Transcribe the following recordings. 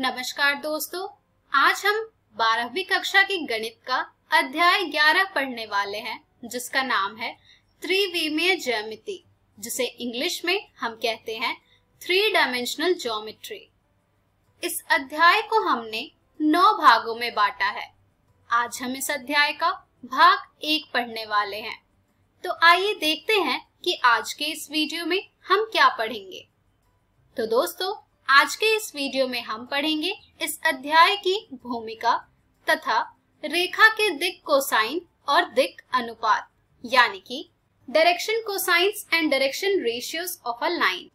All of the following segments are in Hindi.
नमस्कार दोस्तों आज हम बारहवीं कक्षा के गणित का अध्याय 11 पढ़ने वाले हैं जिसका नाम है त्रिविमीय ज्यामिति जिसे इंग्लिश में हम कहते हैं थ्री डायमेंशनल ज्योमेट्री इस अध्याय को हमने नौ भागों में बांटा है आज हम इस अध्याय का भाग एक पढ़ने वाले हैं तो आइए देखते हैं कि आज के इस वीडियो में हम क्या पढ़ेंगे तो दोस्तों आज के इस वीडियो में हम पढ़ेंगे इस अध्याय की भूमिका तथा रेखा के दिक कोसाइन और दिक अनुपात यानी कि direction cosines and direction ratios of a line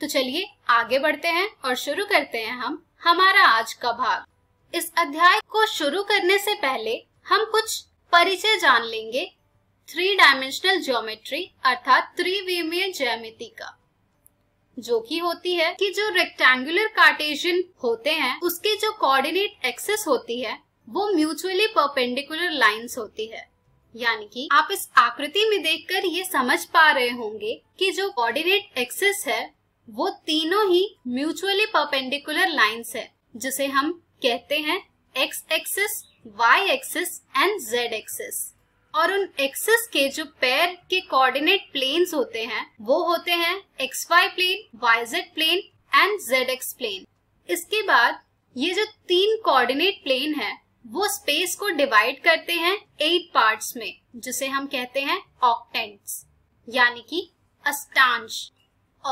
तो चलिए आगे बढ़ते हैं और शुरू करते हैं हम हमारा आज का भाग इस अध्याय को शुरू करने से पहले हम कुछ परिचय जान लेंगे थ्री डायमेंशनल ज्योमेट्री अर्थात त्रिवीमीय ज्यामिति का जो कि होती है कि जो रेक्टेंगुलर कार्टेशियन होते हैं उसके जो कोऑर्डिनेट एक्सेस होती है वो म्यूचुअली परपेंडिकुलर लाइंस होती है यानी कि आप इस आकृति में देखकर ये समझ पा रहे होंगे कि जो कोऑर्डिनेट एक्सेस है वो तीनों ही म्यूचुअली परपेंडिकुलर लाइंस है जिसे हम कहते हैं X axis Y axis and Z axis और उन एक्सेस के जो पैर के कोऑर्डिनेट प्लेन्स होते हैं वो होते हैं X Y plane Y Z plane and Z X plane इसके बाद ये जो तीन कोऑर्डिनेट प्लेन है वो स्पेस को डिवाइड करते हैं एट पार्ट्स में जिसे हम कहते हैं ऑक्टेंट्स यानी कि अस्टांश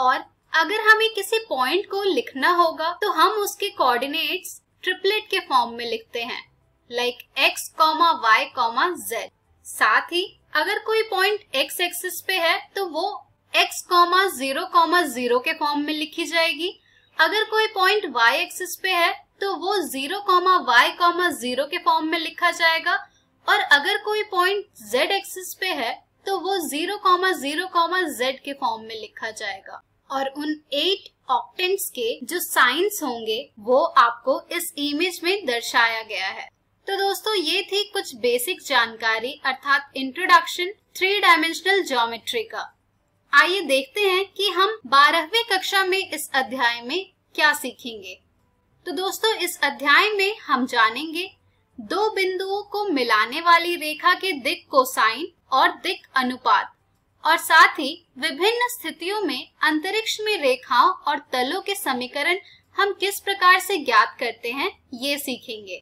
और अगर हमें किसी पॉइंट को लिखना होगा तो हम उसके कोऑर्डिनेट्स ट्रिपलेट के फॉर्म में लिखते हैं like X comma Y comma Z साथ ही अगर कोई पॉइंट एक्स एक्सिस पे है तो वो X comma zero comma zero के फॉर्म में लिखी जाएगी अगर कोई पॉइंट वाई एक्सिस पे है तो वो zero comma Y comma zero के फॉर्म में लिखा जाएगा और अगर कोई पॉइंट जेड एक्सिस पे है तो वो zero comma zero comma Z के फॉर्म में लिखा जाएगा और उन एट ऑक्टेंट्स के जो साइंस होंगे वो आपको इस इमेज में दर्शाया गया है तो दोस्तों ये थी कुछ बेसिक जानकारी अर्थात इंट्रोडक्शन थ्री डायमेंशनल ज्योमेट्री का आइए देखते हैं कि हम बारहवीं कक्षा में इस अध्याय में क्या सीखेंगे तो दोस्तों इस अध्याय में हम जानेंगे दो बिंदुओं को मिलाने वाली रेखा के दिक कोसाइन और दिक अनुपात और साथ ही विभिन्न स्थितियों में अंतरिक्ष में रेखाओं और तलों के समीकरण हम किस प्रकार से ज्ञात करते हैं ये सीखेंगे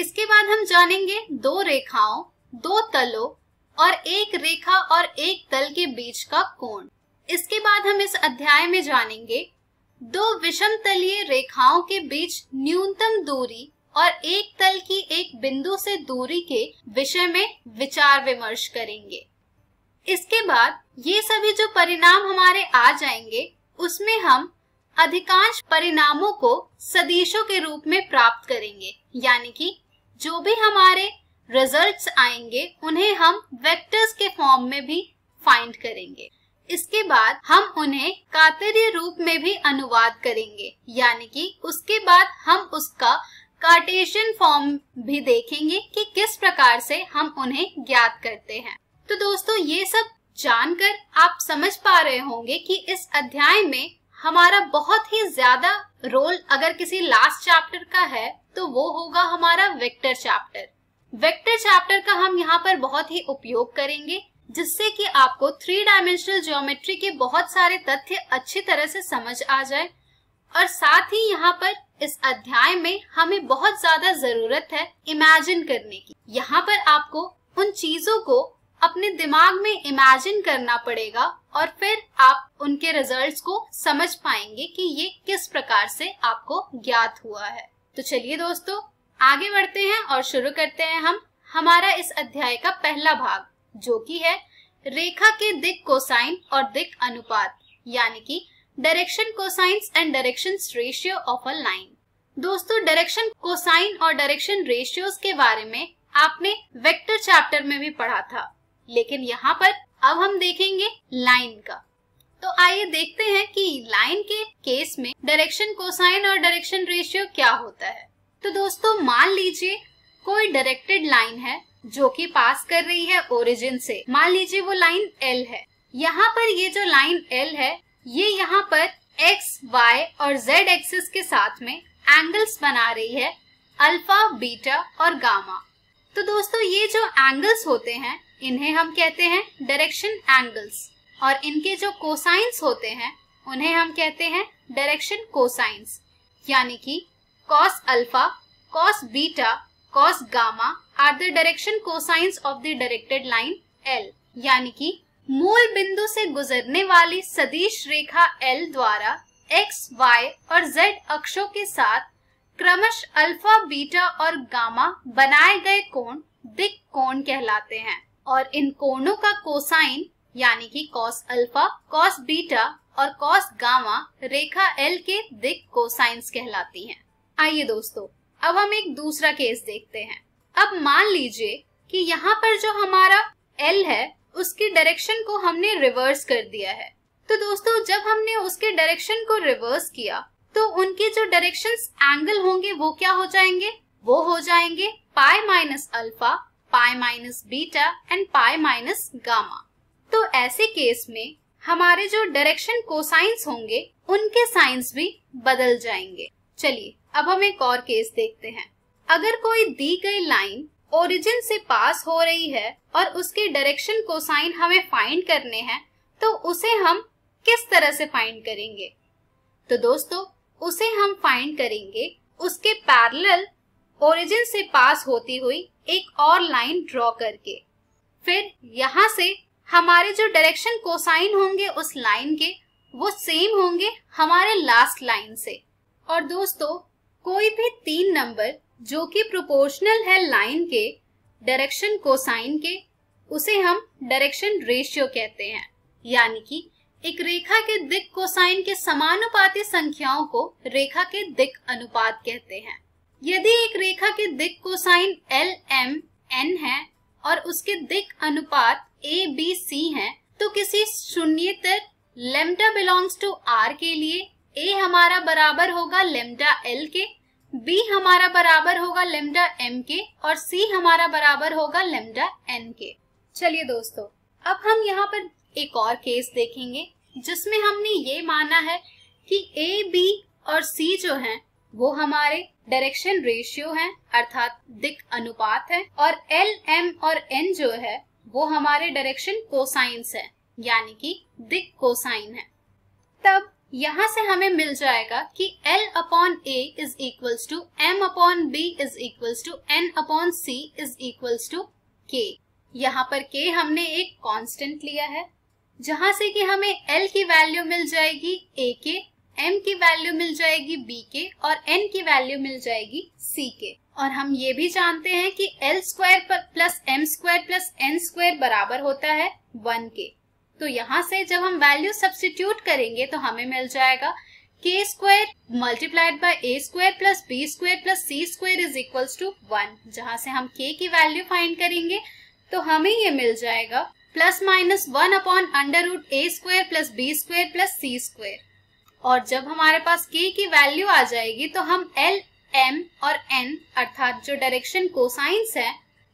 इसके बाद हम जानेंगे दो रेखाओं दो तलों और एक रेखा और एक तल के बीच का कोण इसके बाद हम इस अध्याय में जानेंगे दो विषम तलीय रेखाओं के बीच न्यूनतम दूरी और एक तल की एक बिंदु से दूरी के विषय में विचार विमर्श करेंगे इसके बाद ये सभी जो परिणाम हमारे आ जाएंगे उसमें हम अधिकांश परिणामों को सदिशों के रूप में प्राप्त करेंगे यानी कि जो भी हमारे रिजल्ट्स आएंगे उन्हें हम वेक्टर्स के फॉर्म में भी फाइंड करेंगे इसके बाद हम उन्हें कातरीय रूप में भी अनुवाद करेंगे यानी कि उसके बाद हम उसका कार्टेशियन फॉर्म भी देखेंगे कि किस प्रकार से हम उन्हें ज्ञात करते हैं तो दोस्तों ये सब जानकर आप समझ पा रहे होंगे कि इस अध्याय में हमारा बहुत ही ज्यादा रोल अगर किसी लास्ट चैप्टर का है तो वो होगा हमारा वेक्टर चैप्टर वेक्टर चैप्टर का हम यहाँ पर बहुत ही उपयोग करेंगे जिससे कि आपको थ्री डायमेंशनल ज्योमेट्री के बहुत सारे तथ्य अच्छी तरह से समझ आ जाए और साथ ही यहाँ पर इस अध्याय में हमें बहुत ज्यादा जरूरत है इमेजिन करने की यहाँ पर आपको उन चीजों को अपने दिमाग में इमेजिन करना पड़ेगा और फिर आप उनके रिजल्ट्स को समझ पाएंगे कि ये किस प्रकार से आपको ज्ञात हुआ है तो चलिए दोस्तों आगे बढ़ते हैं और शुरू करते हैं हम हमारा इस अध्याय का पहला भाग जो कि है रेखा के दिक कोसाइन और दिक अनुपात यानी कि direction cosines and direction ratio of a line दोस्तों डायरेक्शन कोसाइन और डायरेक्शन रेशियोज के बारे में आपने वेक्टर चैप्टर में भी पढ़ा था लेकिन यहाँ पर अब हम देखेंगे लाइन का तो आइए देखते हैं कि लाइन के केस में डायरेक्शन कोसाइन और डायरेक्शन रेशियो क्या होता है तो दोस्तों मान लीजिए कोई डायरेक्टेड लाइन है जो कि पास कर रही है ओरिजिन से मान लीजिए वो लाइन एल है यहाँ पर ये जो लाइन एल है ये यहाँ पर एक्स वाई और जेड एक्सिस के साथ में एंगल्स बना रही है अल्फा बीटा और गामा तो दोस्तों ये जो एंगल्स होते हैं इन्हें हम कहते हैं डायरेक्शन एंगल्स और इनके जो कोसाइंस होते हैं उन्हें हम कहते हैं डायरेक्शन कोसाइंस यानी कि cos alpha cos beta cos gamma are the direction cosines of the directed line L यानी कि मूल बिंदु से गुजरने वाली सदिश रेखा एल द्वारा एक्स वाई और जेड अक्षों के साथ क्रमश अल्फा बीटा और गामा बनाए गए कोण दिक कोण कहलाते हैं और इन कोणों का कोसाइन यानी कि कॉस अल्फा कॉस बीटा और कॉस गामा रेखा एल के दिक कोसाइंस कहलाती हैं। आइए दोस्तों अब हम एक दूसरा केस देखते हैं अब मान लीजिए कि यहाँ पर जो हमारा एल है उसकी डायरेक्शन को हमने रिवर्स कर दिया है तो दोस्तों जब हमने उसके डायरेक्शन को रिवर्स किया तो उनके जो डायरेक्शन एंगल होंगे वो क्या हो जाएंगे वो हो जाएंगे pi minus alpha pi minus beta and pi minus gamma तो ऐसे केस में हमारे जो डायरेक्शन कोसाइंस होंगे उनके साइंस भी बदल जाएंगे चलिए अब हम एक और केस देखते हैं अगर कोई दी गई लाइन ओरिजिन से पास हो रही है और उसके डायरेक्शन कोसाइन हमें फाइंड करने हैं तो उसे हम किस तरह से फाइंड करेंगे तो दोस्तों उसे हम फाइंड करेंगे उसके पैरेलल ओरिजिन से पास होती हुई एक और लाइन ड्रॉ करके फिर यहाँ से हमारे जो डायरेक्शन कोसाइन होंगे उस लाइन के वो सेम होंगे हमारे लास्ट लाइन से और दोस्तों कोई भी तीन नंबर जो कि प्रोपोर्शनल है लाइन के डायरेक्शन कोसाइन के उसे हम डायरेक्शन रेशियो कहते हैं यानी कि एक रेखा के दिक कोसाइन के समानुपाती संख्याओं को रेखा के दिक अनुपात कहते हैं यदि एक रेखा के दिक को साइन एल एम एन है और उसके दिक अनुपात ए बी सी है तो किसी शून्यतर लेमडा बिलोंग्स टू आर के लिए ए हमारा बराबर होगा लेमडा एल के बी हमारा बराबर होगा लेमडा एम के और सी हमारा बराबर होगा लेमडा एन के चलिए दोस्तों अब हम यहाँ पर एक और केस देखेंगे जिसमें हमने ये माना है कि ए बी और सी जो हैं वो हमारे डायरेक्शन रेशियो है अर्थात दिक अनुपात है और एल एम और एन जो है वो हमारे डायरेक्शन कोसाइंस है यानी कि दिक कोसाइन है तब यहाँ से हमें मिल जाएगा कि L upon A is equal to M upon B is equal to N upon C is equal to K यहाँ पर K हमने एक कांस्टेंट लिया है जहां से कि हमें L की वैल्यू मिल जाएगी A के m की वैल्यू मिल जाएगी बी के और n की वैल्यू मिल जाएगी सी के और हम ये भी जानते हैं कि L square plus M square plus N square बराबर होता है वन के तो यहाँ से जब हम वैल्यू सब्सिट्यूट करेंगे तो हमें मिल जाएगा K square multiplied by A square plus B square plus C square is equal to one जहाँ से हम के की वैल्यू फाइंड करेंगे तो हमें ये मिल जाएगा plus minus one upon under root A square plus B square plus C square और जब हमारे पास k की वैल्यू आ जाएगी तो हम l, m और n अर्थात जो डायरेक्शन कोसाइंस है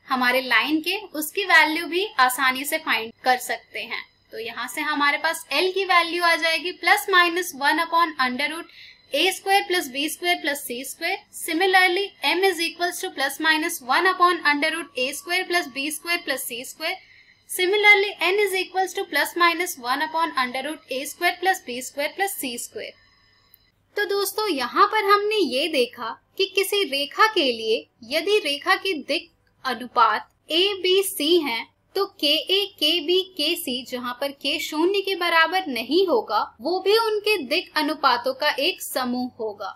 हमारे लाइन के उसकी वैल्यू भी आसानी से फाइंड कर सकते हैं तो यहाँ से हमारे पास l की वैल्यू आ जाएगी plus minus one upon under root A square plus B square plus C square similarly m is equals to plus minus one upon under root A square plus B square plus C square Similarly, n is equals to plus minus 1 upon under root a square plus b square plus c square. तो दोस्तों यहाँ पर हमने ये देखा कि किसी रेखा के लिए यदि रेखा की दिक अनुपात ए बी सी है तो के ए के बी के सी जहाँ पर के शून्य के बराबर नहीं होगा वो भी उनके दिक अनुपातों का एक समूह होगा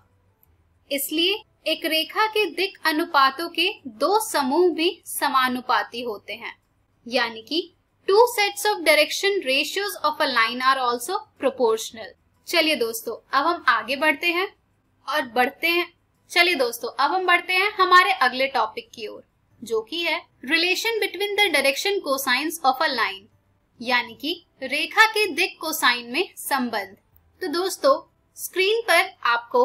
इसलिए एक रेखा के दिक अनुपातों के दो समूह भी समानुपाती होते हैं यानी कि two sets of direction ratios of a line are also proportional चलिए दोस्तों अब हम आगे बढ़ते हैं और बढ़ते हैं चलिए दोस्तों अब हम बढ़ते हैं हमारे अगले टॉपिक की ओर जो कि है relation between the direction cosines of a line यानी कि रेखा के दिक कोसाइन में संबंध तो दोस्तों स्क्रीन पर आपको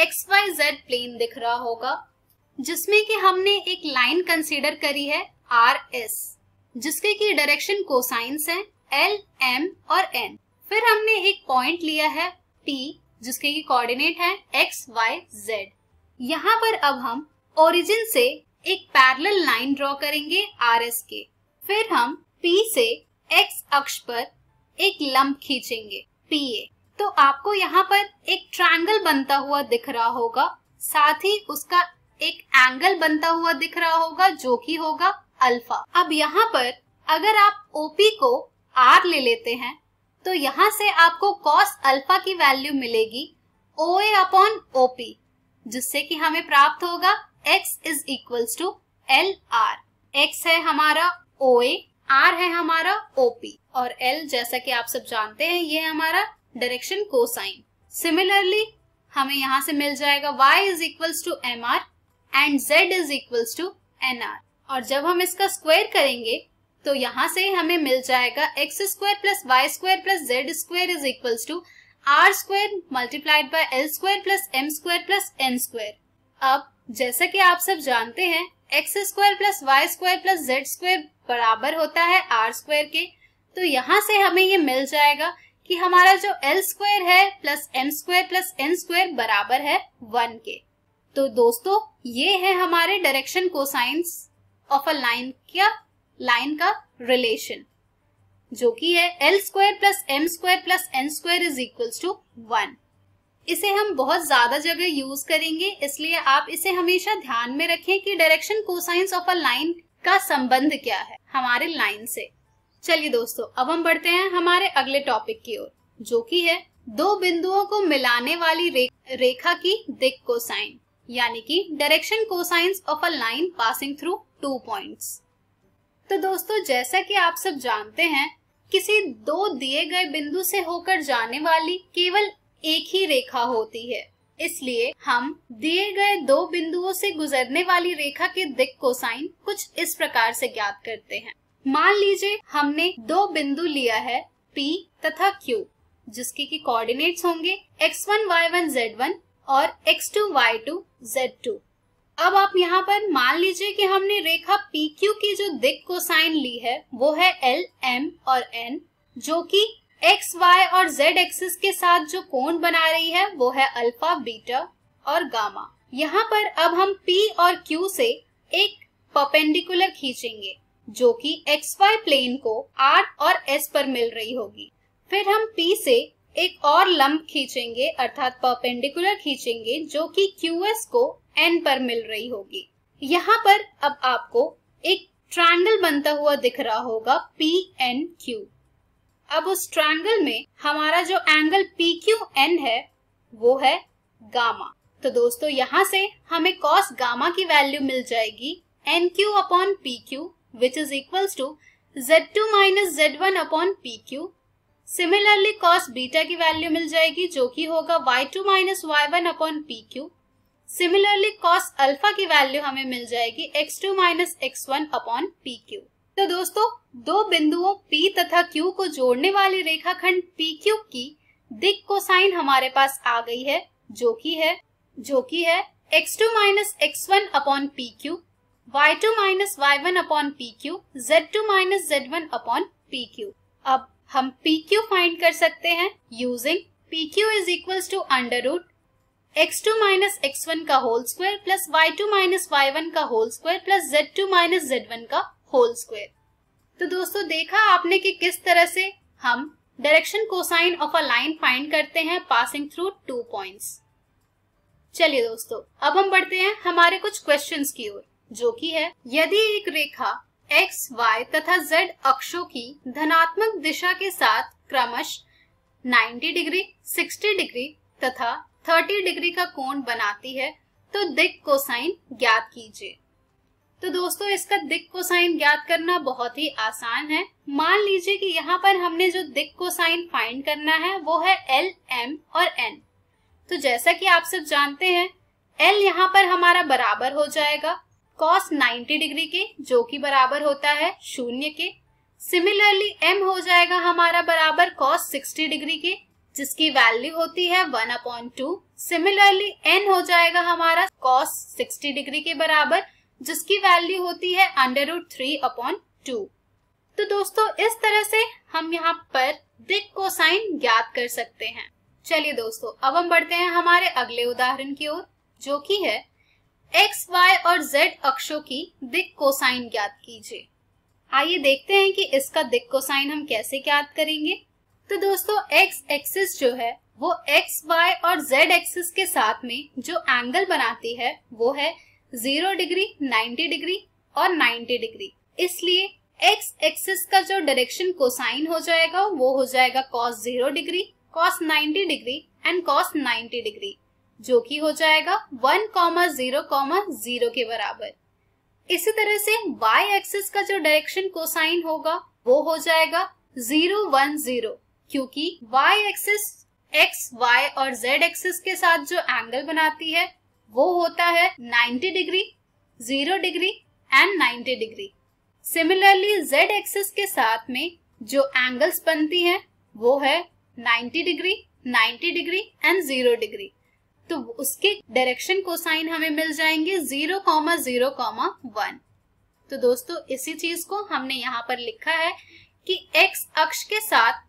एक्स वाई जेड प्लेन दिख रहा होगा जिसमें कि हमने एक लाइन कंसीडर करी है आर एस जिसके की डायरेक्शन कोसाइंस है एल एम और एन फिर हमने एक पॉइंट लिया है टी जिसके की कोऑर्डिनेट है एक्स वाई जेड यहाँ पर अब हम ओरिजिन से एक पैरेलल लाइन ड्रॉ करेंगे आर एस के फिर हम पी से एक्स अक्ष पर एक लंब खींचेंगे पी ए तो आपको यहाँ पर एक ट्रायंगल बनता हुआ दिख रहा होगा साथ ही उसका एक एंगल बनता हुआ दिख रहा होगा जो कि होगा अल्फा अब यहाँ पर अगर आप ओपी को आर ले लेते हैं तो यहाँ से आपको कॉस अल्फा की वैल्यू मिलेगी ओ ए अपॉन ओपी जिससे कि हमें प्राप्त होगा X is equals to L R X है हमारा ओ ए आर है हमारा ओपी और एल जैसा कि आप सब जानते हैं ये है हमारा डायरेक्शन कोसाइन सिमिलरली हमें यहाँ से मिल जाएगा y is equals to M R and Z is equals to N R और जब हम इसका स्क्वायर करेंगे तो यहाँ से हमें मिल जाएगा X square plus Y square plus Z square is equal to R square multiplied by L square plus M square plus N square अब जैसा कि आप सब जानते हैं X square plus Y square plus Z square बराबर होता है आर स्क्वायर के तो यहाँ से हमें ये मिल जाएगा कि हमारा जो एल स्क्वायर है plus M square plus N square बराबर है वन के तो दोस्तों ये है हमारे direction cosines of a line क्या लाइन का रिलेशन जो कि है L square plus M square plus N square is equal to one इसे हम बहुत ज्यादा जगह यूज करेंगे इसलिए आप इसे हमेशा ध्यान में रखें कि direction cosines of a line का संबंध क्या है हमारे लाइन से चलिए दोस्तों अब हम बढ़ते हैं हमारे अगले टॉपिक की ओर जो कि है दो बिंदुओं को मिलाने वाली रे, रेखा की दिक कोसाइन यानी कि direction cosines of a line passing through two points तो दोस्तों जैसा कि आप सब जानते हैं किसी दो दिए गए बिंदु से होकर जाने वाली केवल एक ही रेखा होती है इसलिए हम दिए गए दो बिंदुओं से गुजरने वाली रेखा के दिक साइन कुछ इस प्रकार से ज्ञात करते हैं मान लीजिए हमने दो बिंदु लिया है P तथा Q जिसके की कोऑर्डिनेट्स होंगे x1, y1, z1 और x2, y2, z2 अब आप यहाँ पर मान लीजिए कि हमने रेखा पी क्यू की जो दिक को साइन ली है वो है एल एम और एन जो कि एक्स वाई और जेड एक्सिस के साथ जो कोण बना रही है वो है अल्फा बीटा और गामा यहाँ पर अब हम P और Q से एक परपेंडिकुलर खींचेंगे जो कि वाई प्लेन को R और S पर मिल रही होगी फिर हम P से एक और लंब खींचेंगे अर्थात परपेंडिकुलर खींचेंगे जो कि QS को एन पर मिल रही होगी यहाँ पर अब आपको एक ट्रायंगल बनता हुआ दिख रहा होगा पी एन क्यू अब उस ट्रायंगल में हमारा जो एंगल पी क्यू एन है वो है गामा तो दोस्तों यहाँ से हमें कॉस गामा की वैल्यू मिल जाएगी N Q upon P Q which is equals to Z two minus Z one upon P Q similarly cos beta की वैल्यू मिल जाएगी जो कि होगा Y two minus Y one upon P Q similarly cos alpha की वैल्यू हमें मिल जाएगी X two minus X one upon P Q तो दोस्तों दो बिंदुओं P तथा Q को जोड़ने वाली रेखाखंड क्यू की दिक साइन हमारे पास आ गई है जो कि है जो कि है x2 two minus X one upon P Q Y two minus Y one upon P Q Z two minus Z one upon P Q अब हम पी क्यू फाइंड कर सकते हैं using P Q is equal to under root X two minus X one का whole square plus Y two minus Y one का whole square plus Z two minus Z one का होल स्क्वायर तो दोस्तों देखा आपने कि किस तरह से हम direction cosine of a line find करते हैं पासिंग थ्रू टू पॉइंट्स चलिए दोस्तों अब हम बढ़ते हैं हमारे कुछ क्वेश्चंस की ओर जो कि है यदि एक रेखा x, y तथा z अक्षों की धनात्मक दिशा के साथ क्रमश 90 डिग्री 60 डिग्री तथा 30 डिग्री का कोण बनाती है तो दिक कोसाइन ज्ञात कीजिए तो दोस्तों इसका दिक कोसाइन ज्ञात करना बहुत ही आसान है मान लीजिए कि यहाँ पर हमने जो दिक कोसाइन फाइंड करना है वो है एल एम और एन तो जैसा कि आप सब जानते हैं एल यहाँ पर हमारा बराबर हो जाएगा कॉस 90 डिग्री के जो कि बराबर होता है शून्य के सिमिलरली एम हो जाएगा हमारा बराबर कॉस सिक्सटी डिग्री के जिसकी वैल्यू होती है one upon two similarly N हो जाएगा हमारा कॉस सिक्सटी डिग्री के बराबर जिसकी वैल्यू होती है under root three upon two तो दोस्तों इस तरह से हम यहाँ पर दिक साइन ज्ञात कर सकते हैं चलिए दोस्तों अब हम बढ़ते हैं हमारे अगले उदाहरण की ओर जो कि है एक्स वाई और जेड अक्षों की दिक साइन ज्ञात कीजिए आइए देखते हैं कि इसका दिक साइन हम कैसे ज्ञात करेंगे तो दोस्तों एक्स एक्सिस जो है वो एक्स वाई और जेड एक्सिस के साथ में जो एंगल बनाती है वो है जीरो डिग्री नाइन्टी डिग्री और नाइन्टी डिग्री इसलिए एक्स एक्सिस का जो डायरेक्शन कोसाइन हो जाएगा वो हो जाएगा cos zero degree cos ninety degree and cos ninety degree जो कि हो जाएगा one comma zero comma zero के बराबर इसी तरह से y एक्सिस का जो डायरेक्शन कोसाइन होगा वो हो जाएगा जीरो वन जीरो क्योंकि y एक्सिस x, y और z एक्सिस के साथ जो एंगल बनाती है वो होता है 90 degree 0 degree and 90 degree similarly z axis के साथ में जो एंगल्स बनती हैं वो है 90 डिग्री 90 डिग्री एंड 0 डिग्री तो उसके डायरेक्शन को साइन हमें मिल जाएंगे zero comma zero comma one तो दोस्तों इसी चीज को हमने यहाँ पर लिखा है कि x अक्ष के साथ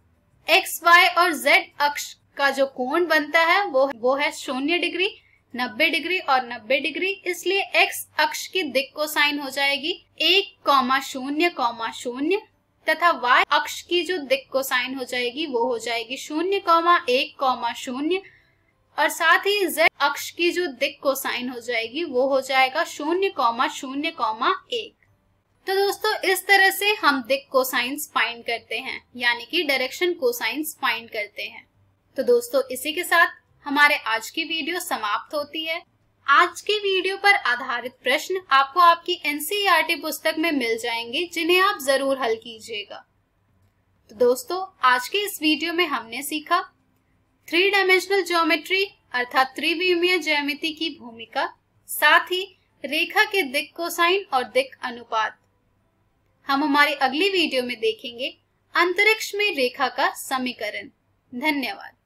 एक्स वाई और जेड अक्ष का जो कोण बनता है वो वो है शून्य डिग्री नब्बे डिग्री और नब्बे डिग्री इसलिए एक्स अक्ष की दिक को साइन हो जाएगी एक कौमा शून्य कौमा शून्य तथा वाई अक्ष की जो दिक को साइन हो जाएगी वो हो जाएगी शून्य कौमा एक कौमा शून्य और साथ ही z अक्ष की जो दिक को साइन हो जाएगी वो हो जाएगा शून्य कौमा शून्य कौमा एक तो दोस्तों इस तरह से हम दिक साइंस फाइंड करते हैं यानी कि डायरेक्शन को साइंस फाइंड करते हैं तो दोस्तों इसी के साथ हमारे आज की वीडियो समाप्त होती है आज की वीडियो पर आधारित प्रश्न आपको आपकी एनसीईआरटी e पुस्तक में मिल जाएंगे जिन्हें आप जरूर हल कीजिएगा तो दोस्तों आज के इस वीडियो में हमने सीखा थ्री डायमेंशनल ज्योमेट्री अर्थात त्रिविमीय ज्यामिति की भूमिका साथ ही रेखा के दिक्कोसाइन और दिक अनुपात हम हमारी अगली वीडियो में देखेंगे अंतरिक्ष में रेखा का समीकरण धन्यवाद